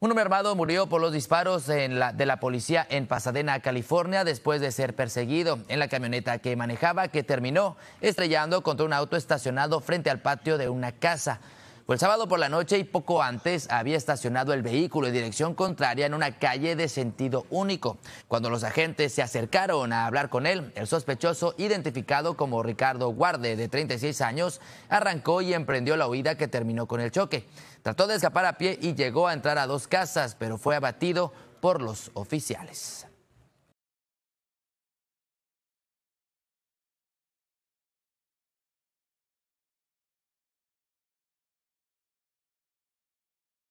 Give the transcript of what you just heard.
Un hombre armado murió por los disparos de la policía en Pasadena, California, después de ser perseguido en la camioneta que manejaba, que terminó estrellando contra un auto estacionado frente al patio de una casa. Pues el sábado por la noche y poco antes había estacionado el vehículo en dirección contraria en una calle de sentido único. Cuando los agentes se acercaron a hablar con él, el sospechoso, identificado como Ricardo Guarde, de 36 años, arrancó y emprendió la huida que terminó con el choque. Trató de escapar a pie y llegó a entrar a dos casas, pero fue abatido por los oficiales.